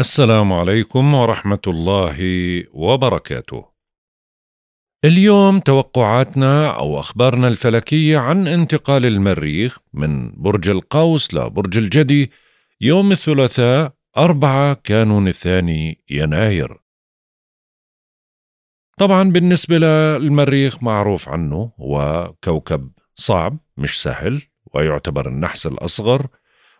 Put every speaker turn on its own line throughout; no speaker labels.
السلام عليكم ورحمة الله وبركاته. اليوم توقعاتنا أو أخبارنا الفلكية عن انتقال المريخ من برج القوس لبرج الجدي يوم الثلاثاء 4 كانون الثاني يناير. طبعا بالنسبة للمريخ معروف عنه هو كوكب صعب مش سهل ويعتبر النحس الأصغر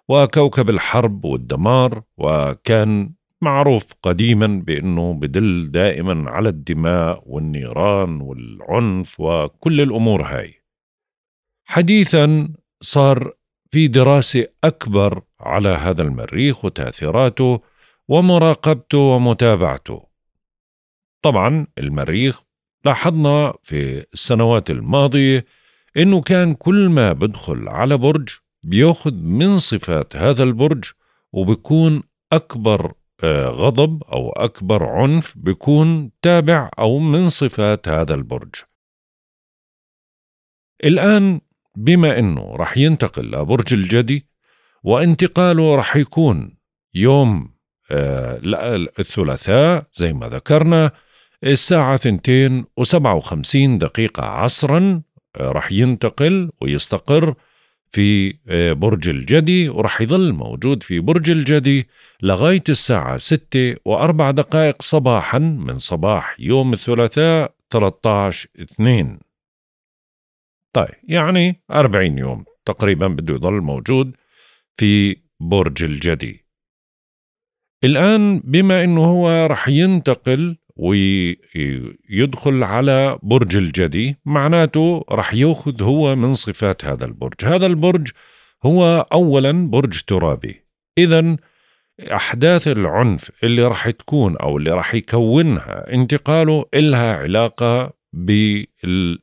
وكوكب الحرب والدمار وكان معروف قديما بأنه بدل دائما على الدماء والنيران والعنف وكل الأمور هاي حديثا صار في دراسة أكبر على هذا المريخ وتأثيراته ومراقبته ومتابعته طبعا المريخ لاحظنا في السنوات الماضية أنه كان كل ما بدخل على برج بياخذ من صفات هذا البرج وبكون أكبر آه، غضب أو أكبر عنف بكون تابع أو من صفات هذا البرج الآن بما أنه رح ينتقل لبرج الجدي وانتقاله رح يكون يوم آه، الثلاثاء زي ما ذكرنا الساعة ثنتين وسبعة وخمسين دقيقة عصرا آه، رح ينتقل ويستقر في آه، برج الجدي ورح يظل موجود في برج الجدي لغاية الساعة 6 و4 دقائق صباحا من صباح يوم الثلاثاء 13 2 طيب يعني 40 يوم تقريبا بده يظل موجود في برج الجدي الآن بما أنه هو رح ينتقل ويدخل على برج الجدي معناته رح ياخذ هو من صفات هذا البرج هذا البرج هو اولا برج ترابي اذا احداث العنف اللي رح تكون او اللي رح يكونها انتقاله إلها علاقه بالشيء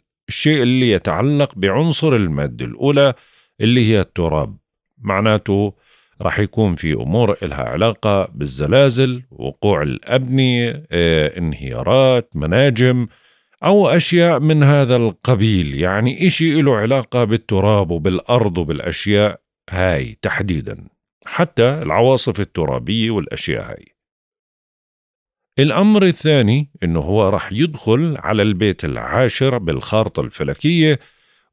اللي يتعلق بعنصر الماده الاولى اللي هي التراب معناته راح يكون في امور لها علاقه بالزلازل وقوع الابنيه آه، انهيارات مناجم او اشياء من هذا القبيل يعني اشي له علاقه بالتراب وبالارض وبالاشياء هاي تحديدا حتى العواصف الترابيه والاشياء هاي الأمر الثاني إنه هو راح يدخل على البيت العاشر بالخارطة الفلكية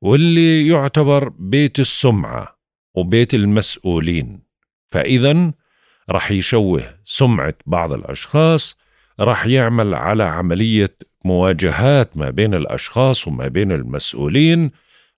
واللي يعتبر بيت السمعة وبيت المسؤولين فإذا رح يشوه سمعة بعض الأشخاص رح يعمل على عملية مواجهات ما بين الأشخاص وما بين المسؤولين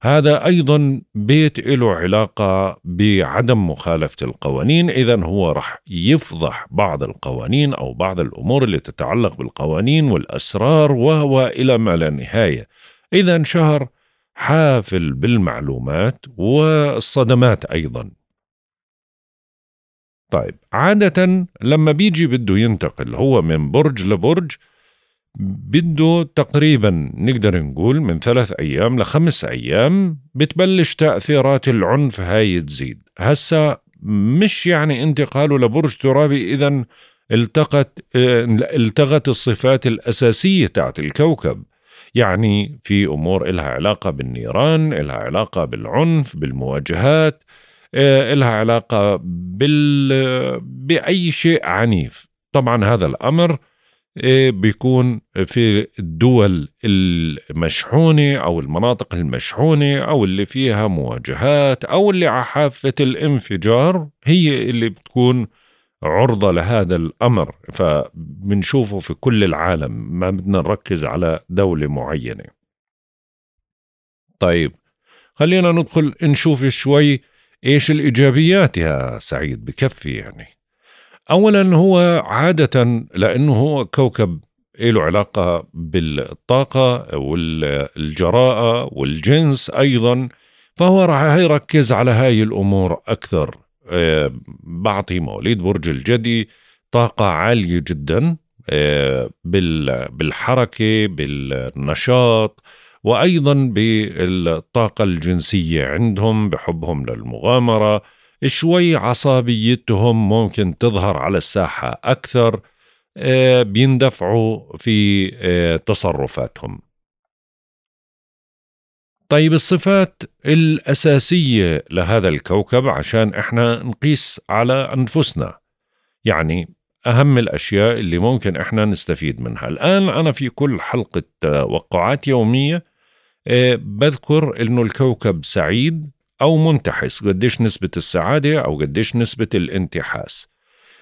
هذا أيضا بيت له علاقة بعدم مخالفة القوانين إذا هو رح يفضح بعض القوانين أو بعض الأمور اللي تتعلق بالقوانين والأسرار وهو إلى ما لا نهاية إذا شهر حافل بالمعلومات والصدمات أيضا طيب عادة لما بيجي بده ينتقل هو من برج لبرج بده تقريبا نقدر نقول من ثلاث أيام لخمس أيام بتبلش تأثيرات العنف هاي تزيد هسا مش يعني انتقاله لبرج ترابي إذا التقت التغت الصفات الأساسية تاعت الكوكب يعني في أمور إلها علاقة بالنيران إلها علاقة بالعنف بالمواجهات آه، إلها علاقة بال بأي شيء عنيف طبعا هذا الأمر آه، بيكون في الدول المشحونة أو المناطق المشحونة أو اللي فيها مواجهات أو اللي على حافة الانفجار هي اللي بتكون عرضة لهذا الأمر فبنشوفه في كل العالم ما بدنا نركز على دولة معينة طيب خلينا ندخل نشوف شوي إيش الإيجابيات يا سعيد بكفي يعني أولا هو عادة لأنه هو كوكب له علاقة بالطاقة والجراءة والجنس أيضا فهو راح يركز على هاي الأمور أكثر آه، بعطي مواليد برج الجدي طاقة عالية جدا آه، بالحركة بالنشاط وايضا بالطاقه الجنسيه عندهم بحبهم للمغامره شوي عصبيتهم ممكن تظهر على الساحه اكثر آه، بيندفعوا في آه، تصرفاتهم طيب الصفات الأساسية لهذا الكوكب عشان إحنا نقيس على أنفسنا يعني أهم الأشياء اللي ممكن إحنا نستفيد منها الآن أنا في كل حلقة توقعات يومية آه، بذكر إنه الكوكب سعيد أو منتحس قديش نسبة السعادة أو قديش نسبة الانتحاس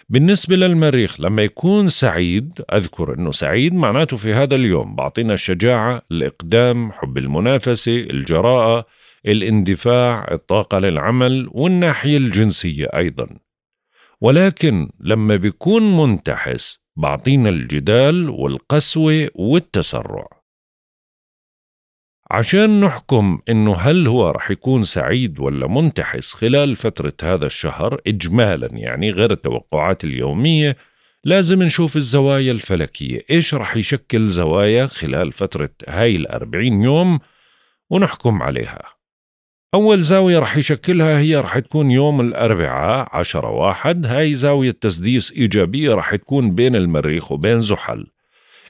بالنسبة للمريخ لما يكون سعيد أذكر أنه سعيد معناته في هذا اليوم بعطينا الشجاعة الإقدام حب المنافسة الجراءة الاندفاع الطاقة للعمل والناحية الجنسية أيضاً ولكن لما بيكون منتحس بعطينا الجدال والقسوة والتسرع عشان نحكم إنه هل هو رح يكون سعيد ولا منتحس خلال فترة هذا الشهر إجمالا يعني غير التوقعات اليومية لازم نشوف الزوايا الفلكية إيش رح يشكل زوايا خلال فترة هاي الأربعين يوم ونحكم عليها أول زاوية رح يشكلها هي رح تكون يوم الأربعاء عشرة واحد هاي زاوية تسديس إيجابية رح تكون بين المريخ وبين زحل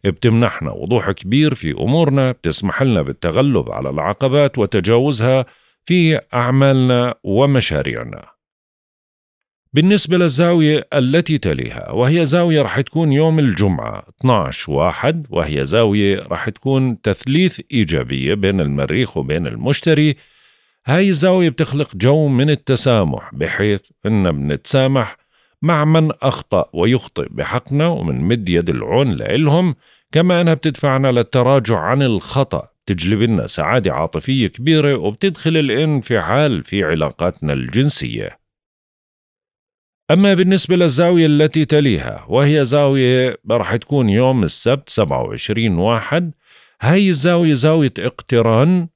بتمنحنا وضوح كبير في أمورنا بتسمح لنا بالتغلب على العقبات وتجاوزها في أعمالنا ومشاريعنا بالنسبة للزاوية التي تليها وهي زاوية رح تكون يوم الجمعة 12 واحد وهي زاوية رح تكون تثليث إيجابية بين المريخ وبين المشتري هاي الزاوية بتخلق جو من التسامح بحيث إن بنتسامح مع من أخطأ ويخطئ بحقنا مد يد العون لإلهم كما أنها بتدفعنا للتراجع عن الخطأ تجلب لنا سعادة عاطفية كبيرة وبتدخل الانفعال في علاقاتنا الجنسية أما بالنسبة للزاوية التي تليها وهي زاوية رح تكون يوم السبت 27 واحد هاي الزاوية زاوية اقتران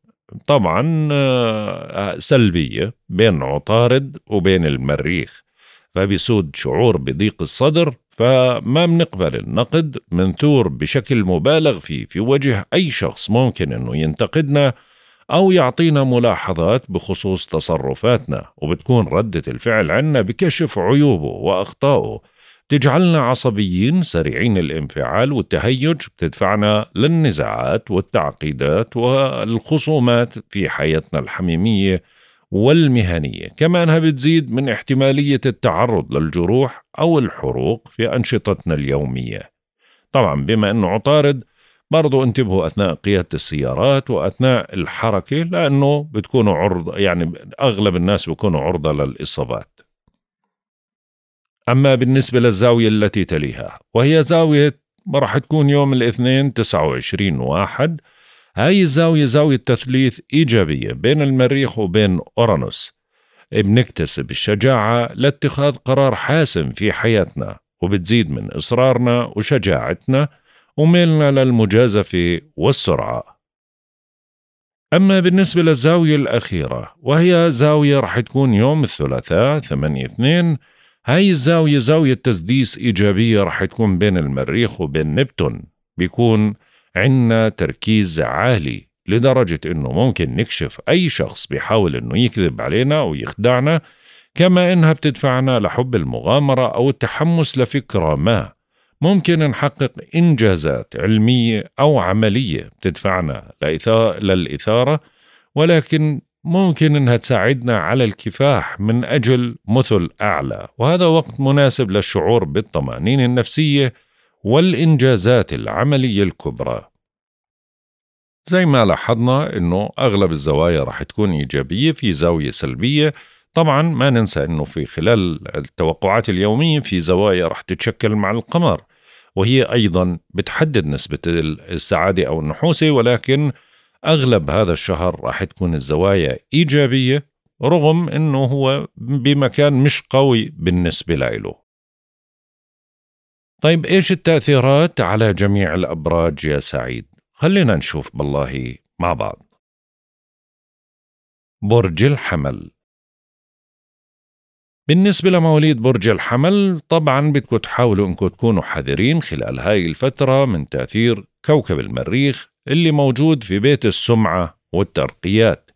طبعا آه، سلبية بين عطارد وبين المريخ فبيسود شعور بضيق الصدر فما بنقبل النقد منثور بشكل مبالغ فيه في وجه أي شخص ممكن أنه ينتقدنا أو يعطينا ملاحظات بخصوص تصرفاتنا وبتكون ردة الفعل عنا بكشف عيوبه وأخطائه تجعلنا عصبيين سريعين الانفعال والتهيج بتدفعنا للنزاعات والتعقيدات والخصومات في حياتنا الحميمية والمهنية كما أنها بتزيد من احتمالية التعرض للجروح أو الحروق في أنشطتنا اليومية طبعا بما أنه عطارد برضو انتبهوا أثناء قيادة السيارات وأثناء الحركة لأنه بتكونوا عرض يعني أغلب الناس بيكونوا عرضة للإصابات أما بالنسبة للزاوية التي تليها وهي زاوية راح تكون يوم الاثنين 29 واحد هاي الزاوية زاوية تثليث إيجابية بين المريخ وبين أورانوس بنكتسب الشجاعة لاتخاذ قرار حاسم في حياتنا وبتزيد من إصرارنا وشجاعتنا وميلنا للمجازفة والسرعة أما بالنسبة للزاوية الأخيرة وهي زاوية رح تكون يوم الثلاثاء ثمانية اثنين هاي الزاوية زاوية تسديس إيجابية رح تكون بين المريخ وبين نبتون بيكون عنا تركيز عالي لدرجة إنه ممكن نكشف أي شخص بيحاول إنه يكذب علينا ويخدعنا كما إنها بتدفعنا لحب المغامرة أو التحمس لفكرة ما ممكن نحقق إنجازات علمية أو عملية بتدفعنا للإثارة ولكن ممكن انها تساعدنا على الكفاح من اجل مثل اعلى وهذا وقت مناسب للشعور بالطمانينه النفسيه والانجازات العمليه الكبرى زي ما لاحظنا انه اغلب الزوايا راح تكون ايجابيه في زاويه سلبيه طبعا ما ننسى انه في خلال التوقعات اليوميه في زوايا راح تتشكل مع القمر وهي ايضا بتحدد نسبه السعاده او النحوسه ولكن أغلب هذا الشهر راح تكون الزوايا إيجابية رغم أنه هو بمكان مش قوي بالنسبة له طيب إيش التأثيرات على جميع الأبراج يا سعيد؟
خلينا نشوف بالله مع بعض برج الحمل بالنسبة لمواليد برج الحمل طبعا بدكم
تحاولوا انكم تكونوا حذرين خلال هاي الفترة من تأثير كوكب المريخ اللي موجود في بيت السمعة والترقيات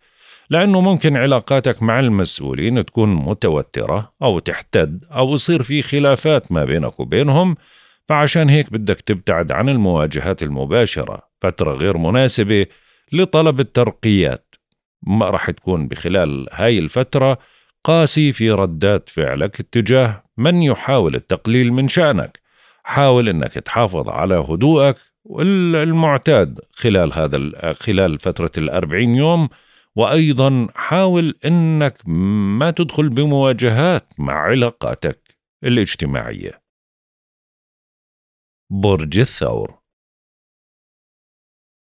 لأنه ممكن علاقاتك مع المسؤولين تكون متوترة أو تحتد أو يصير في خلافات ما بينك وبينهم فعشان هيك بدك تبتعد عن المواجهات المباشرة فترة غير مناسبة لطلب الترقيات ما راح تكون بخلال هاي الفترة قاسي في ردات فعلك اتجاه من يحاول التقليل من شأنك حاول انك تحافظ على هدوءك المعتاد خلال هذا خلال فترة الأربعين يوم وأيضا حاول أنك
ما تدخل بمواجهات مع علاقاتك الاجتماعية برج الثور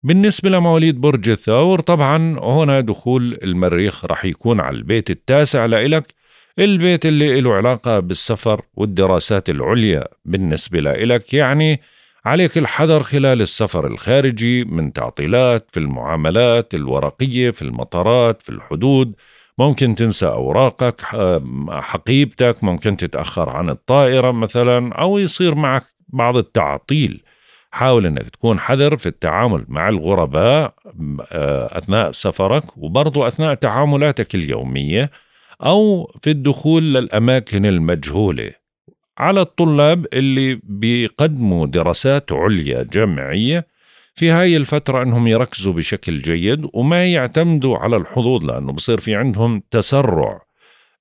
بالنسبة لمواليد برج الثور طبعا هنا دخول المريخ رح يكون على
البيت التاسع لإلك البيت اللي له علاقة بالسفر والدراسات العليا بالنسبة لإلك يعني عليك الحذر خلال السفر الخارجي من تعطيلات في المعاملات الورقية في المطارات في الحدود ممكن تنسى أوراقك حقيبتك ممكن تتأخر عن الطائرة مثلا أو يصير معك بعض التعطيل حاول أنك تكون حذر في التعامل مع الغرباء آه، أثناء سفرك وبرضو أثناء تعاملاتك اليومية أو في الدخول للأماكن المجهولة على الطلاب اللي بيقدموا دراسات عليا جامعية في هاي الفترة أنهم يركزوا بشكل جيد وما يعتمدوا على الحظوظ لأنه بصير في عندهم تسرع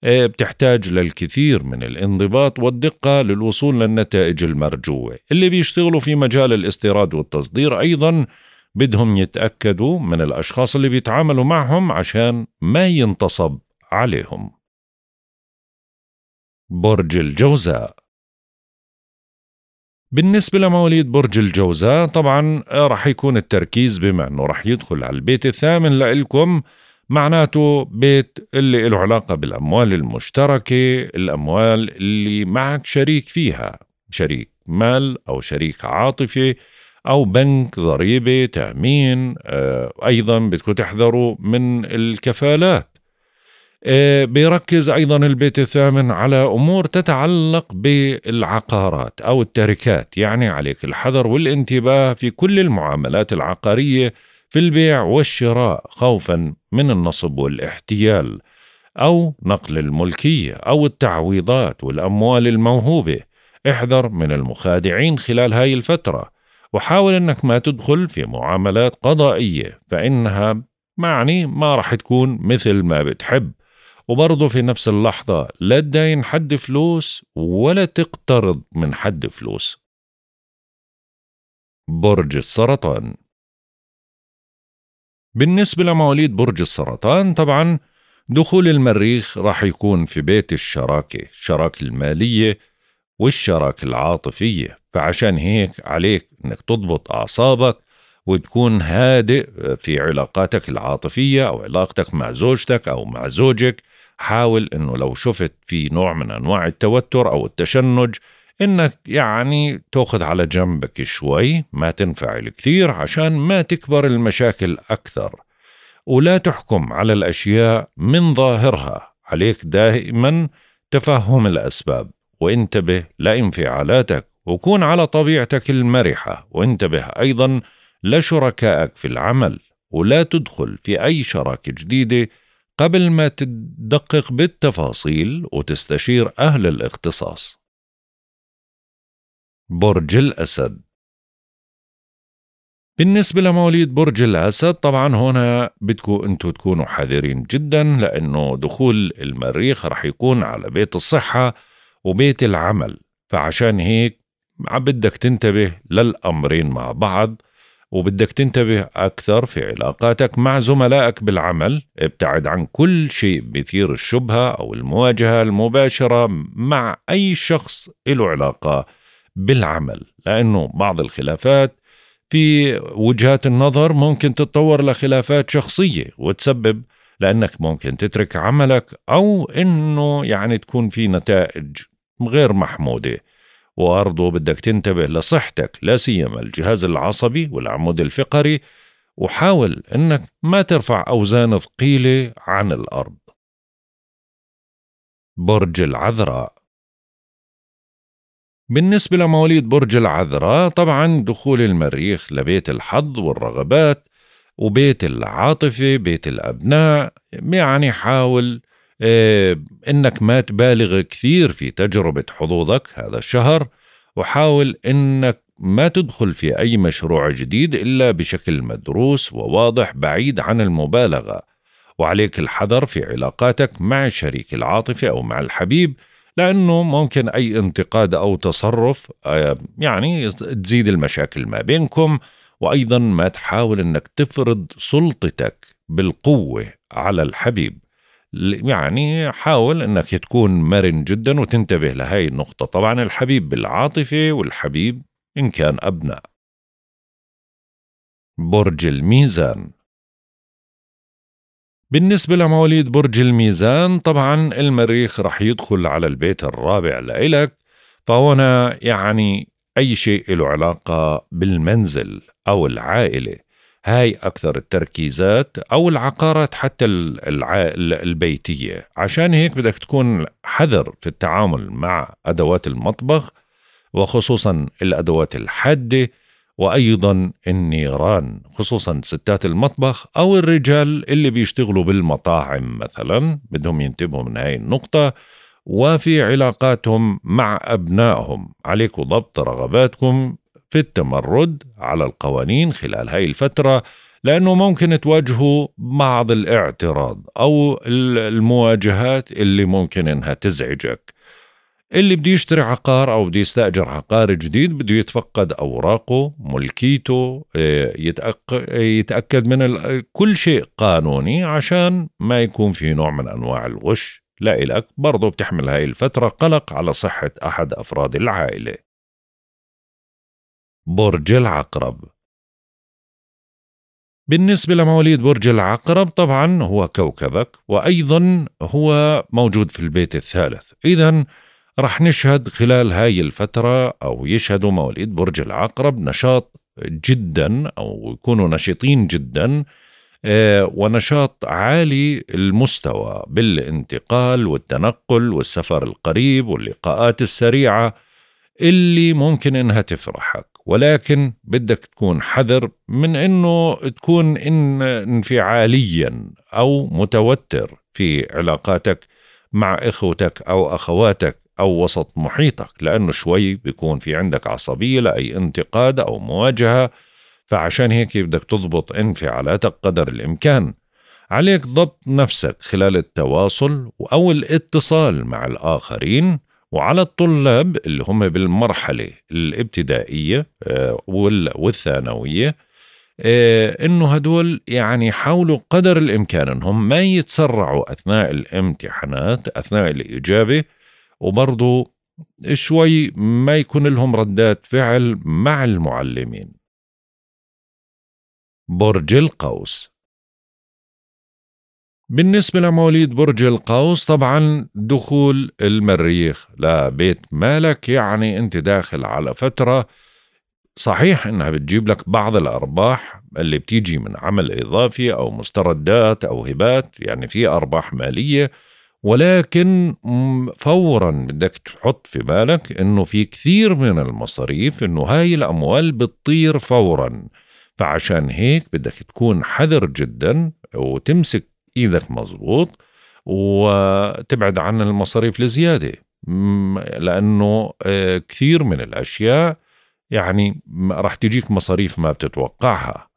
إيه، بتحتاج للكثير من الانضباط والدقة للوصول للنتائج المرجوة اللي بيشتغلوا في مجال الاستيراد والتصدير أيضا بدهم يتأكدوا من الأشخاص اللي بيتعاملوا معهم عشان ما ينتصب
عليهم برج الجوزاء بالنسبة لمواليد برج الجوزاء طبعا آه، رح يكون التركيز
بما انه رح يدخل على البيت الثامن لإلكم معناته بيت اللي له علاقة بالأموال المشتركة الأموال اللي معك شريك فيها شريك مال أو شريك عاطفي أو بنك ضريبة تأمين آه، أيضا بدكم تحذروا من الكفالات آه، بيركز ايضا البيت الثامن على امور تتعلق بالعقارات او التركات يعني عليك الحذر والانتباه في كل المعاملات العقاريه في البيع والشراء خوفا من النصب والاحتيال او نقل الملكيه او التعويضات والاموال الموهوبه احذر من المخادعين خلال هاي الفتره وحاول انك ما تدخل في معاملات قضائيه فانها يعني ما راح تكون مثل ما بتحب وبرضه في نفس اللحظة لا تداين حد فلوس ولا تقترض
من حد فلوس برج السرطان بالنسبة لمواليد برج السرطان طبعا دخول
المريخ راح يكون في بيت الشراكة الشراكة المالية والشراكة العاطفية فعشان هيك عليك انك تضبط اعصابك وتكون هادئ في علاقاتك العاطفية أو علاقتك مع زوجتك أو مع زوجك حاول انه لو شفت في نوع من انواع التوتر او التشنج انك يعني تاخذ على جنبك شوي ما تنفعل كثير عشان ما تكبر المشاكل اكثر ولا تحكم على الاشياء من ظاهرها عليك دائما تفهم الاسباب وانتبه لانفعالاتك وكون على طبيعتك المرحه وانتبه ايضا لشركائك في العمل ولا تدخل في اي شراكه جديده قبل ما تدقق
بالتفاصيل وتستشير أهل الاختصاص برج الأسد بالنسبة لمواليد
برج الأسد طبعا هنا بدكم أنتوا تكونوا حذرين جدا لأنه دخول المريخ رح يكون على بيت الصحة وبيت العمل فعشان هيك بدك تنتبه للأمرين مع بعض وبدك تنتبه أكثر في علاقاتك مع زملائك بالعمل ابتعد عن كل شيء بيثير الشبهة أو المواجهة المباشرة مع أي شخص له علاقة بالعمل لأنه بعض الخلافات في وجهات النظر ممكن تتطور لخلافات شخصية وتسبب لأنك ممكن تترك عملك أو أنه يعني تكون في نتائج غير محمودة وبرضه بدك تنتبه لصحتك لا سيما الجهاز العصبي والعمود الفقري
وحاول انك ما ترفع اوزان ثقيله عن الارض برج العذراء بالنسبة لمواليد برج العذراء طبعا دخول المريخ لبيت الحظ والرغبات
وبيت العاطفة بيت الأبناء يعني حاول آه، انك ما تبالغ كثير في تجربه حظوظك هذا الشهر وحاول انك ما تدخل في اي مشروع جديد الا بشكل مدروس وواضح بعيد عن المبالغه وعليك الحذر في علاقاتك مع الشريك العاطفي او مع الحبيب لانه ممكن اي انتقاد او تصرف آه، يعني تزيد المشاكل ما بينكم وايضا ما تحاول انك تفرض سلطتك بالقوه على الحبيب يعني حاول انك تكون مرن جدا وتنتبه لهي النقطة طبعا الحبيب
بالعاطفة والحبيب إن كان أبناء برج الميزان بالنسبة لمواليد برج الميزان
طبعا المريخ رح يدخل على البيت الرابع لإلك فهنا يعني أي شيء له علاقة بالمنزل أو العائلة هاي أكثر التركيزات أو العقارات حتى البيتية عشان هيك بدك تكون حذر في التعامل مع أدوات المطبخ وخصوصا الأدوات الحادة وأيضا النيران خصوصا ستات المطبخ أو الرجال اللي بيشتغلوا بالمطاعم مثلا بدهم ينتبهوا من هاي النقطة وفي علاقاتهم مع أبنائهم عليكم ضبط رغباتكم في التمرد على القوانين خلال هاي الفترة لأنه ممكن تواجهوا بعض الاعتراض أو المواجهات اللي ممكن إنها تزعجك اللي بده يشتري عقار أو بده يستأجر عقار جديد بده يتفقد أوراقه ملكيته آه، يتأكد من كل شيء قانوني عشان ما يكون في نوع من أنواع
الغش لإلك برضو بتحمل هاي الفترة قلق على صحة أحد أفراد العائلة برج العقرب بالنسبة لمواليد برج العقرب طبعا هو كوكبك وأيضا
هو موجود في البيت الثالث إذا رح نشهد خلال هاي الفترة أو يشهدوا مواليد برج العقرب نشاط جدا أو يكونوا نشيطين جدا آه، ونشاط عالي المستوى بالانتقال والتنقل والسفر القريب واللقاءات السريعه اللي ممكن انها تفرحك ولكن بدك تكون حذر من انه تكون إن انفعاليا او متوتر في علاقاتك مع اخوتك او اخواتك او وسط محيطك لانه شوي بيكون في عندك عصبيه لاي انتقاد او مواجهه فعشان هيك بدك تضبط انفعالاتك قدر الامكان عليك ضبط نفسك خلال التواصل او الاتصال مع الاخرين وعلى الطلاب اللي هم بالمرحلة الابتدائية آه، والثانوية آه، انه هدول يعني يحاولوا قدر الامكان انهم ما يتسرعوا اثناء الامتحانات اثناء الاجابه وبرضه شوي ما يكون
لهم ردات فعل مع المعلمين برج القوس بالنسبة لمواليد برج القوس
طبعا دخول المريخ لبيت مالك يعني أنت داخل على فترة صحيح أنها بتجيب لك بعض الأرباح اللي بتيجي من عمل إضافي أو مستردات أو هبات يعني في أرباح مالية ولكن فورا بدك تحط في بالك أنه في كثير من المصاريف أنه هاي الأموال بتطير فورا فعشان هيك بدك تكون حذر جدا وتمسك ايدك مزبوط وتبعد عن المصاريف الزياده لانه آه، كثير من الاشياء يعني رح تجيك مصاريف ما بتتوقعها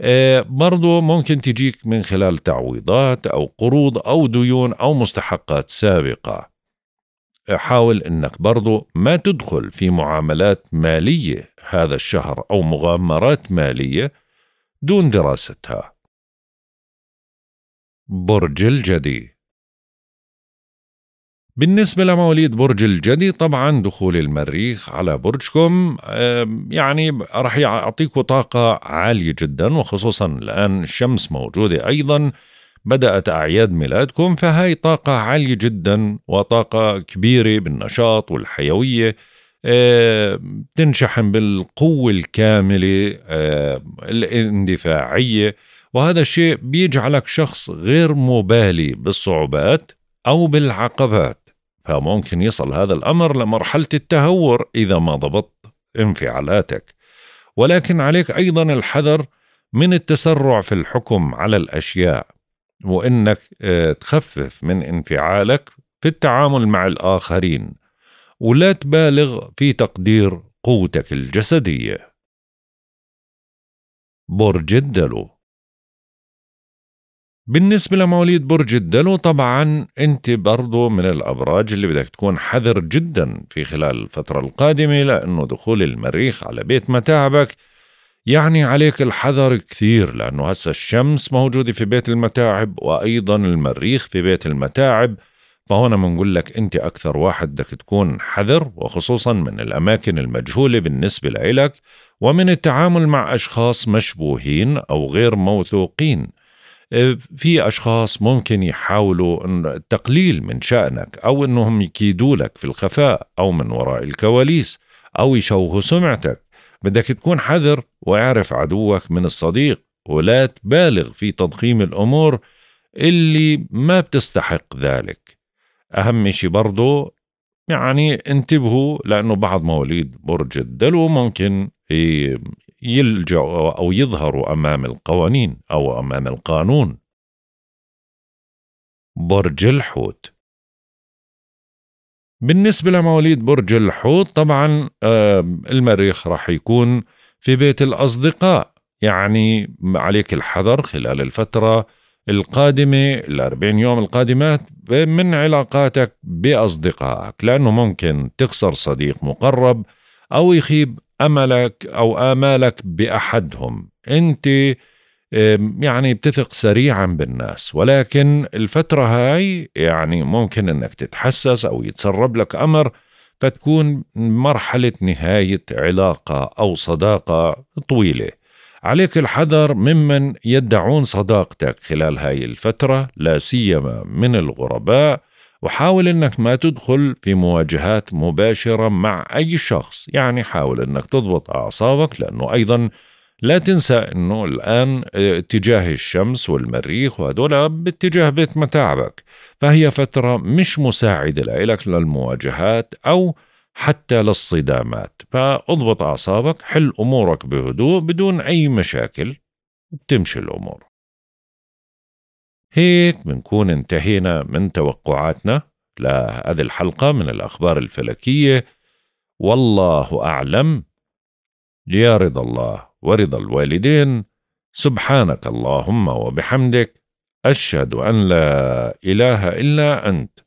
آه، برضو ممكن تجيك من خلال تعويضات أو قروض أو ديون أو مستحقات سابقة حاول أنك برضو ما تدخل في معاملات مالية هذا الشهر أو مغامرات مالية دون
دراستها برج الجدي بالنسبة لمواليد برج الجدي طبعا دخول المريخ
على برجكم يعني رح يعطيكم طاقة عالية جدا وخصوصا الآن الشمس موجودة أيضا بدأت أعياد ميلادكم فهاي طاقة عالية جدا وطاقة كبيرة بالنشاط والحيوية تنشحن بالقوة الكاملة الاندفاعية وهذا الشيء بيجعلك شخص غير مبالي بالصعوبات أو بالعقبات فممكن يصل هذا الأمر لمرحلة التهور إذا ما ضبطت انفعالاتك ولكن عليك أيضا الحذر من التسرع في الحكم على الأشياء وإنك آه، تخفف من انفعالك في التعامل مع الآخرين ولا تبالغ في تقدير
قوتك الجسدية برج الدلو بالنسبة لمواليد برج الدلو طبعا
انت برضو من الابراج اللي بدك تكون حذر جدا في خلال الفترة القادمة لانه دخول المريخ على بيت متاعبك يعني عليك الحذر كثير لانه هسا الشمس موجودة في بيت المتاعب وايضا المريخ في بيت المتاعب فهون منقول لك انت اكثر واحد بدك تكون حذر وخصوصا من الاماكن المجهولة بالنسبة لإلك ومن التعامل مع اشخاص مشبوهين او غير موثوقين آه، في أشخاص ممكن يحاولوا التقليل من شأنك أو أنهم يكيدوا لك في الخفاء أو من وراء الكواليس أو يشوهوا سمعتك بدك تكون حذر واعرف عدوك من الصديق ولا تبالغ في تضخيم الأمور اللي ما بتستحق ذلك أهم شيء برضو يعني انتبهوا لأنه بعض مواليد برج الدلو ممكن يلجأوا أو يظهروا أمام
القوانين أو أمام القانون برج الحوت بالنسبة لمواليد برج الحوت طبعا
المريخ راح يكون في بيت الأصدقاء يعني عليك الحذر خلال الفترة القادمة الأربعين يوم القادمات من علاقاتك بأصدقائك لأنه ممكن تخسر صديق مقرب أو يخيب املك او امالك باحدهم انت يعني بتثق سريعا بالناس ولكن الفترة هاي يعني ممكن انك تتحسس او يتسرب لك امر فتكون مرحلة نهاية علاقة او صداقة طويلة عليك الحذر ممن يدعون صداقتك خلال هاي الفترة لا سيما من الغرباء وحاول انك ما تدخل في مواجهات مباشرة مع اي شخص يعني حاول انك تضبط اعصابك لانه ايضا لا تنسى انه الان آه، اتجاه الشمس والمريخ وهدول باتجاه بيت متاعبك فهي فترة مش مساعدة لإلك للمواجهات او حتى للصدامات فاضبط اعصابك حل امورك بهدوء بدون اي مشاكل بتمشي الامور هيك بنكون انتهينا من توقعاتنا لهذه الحلقة من الأخبار الفلكية والله أعلم يا رضا الله ورضا الوالدين سبحانك اللهم وبحمدك أشهد أن لا إله إلا أنت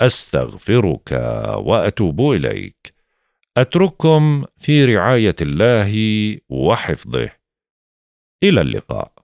أستغفرك وأتوب إليك أترككم
في رعاية الله وحفظه إلى اللقاء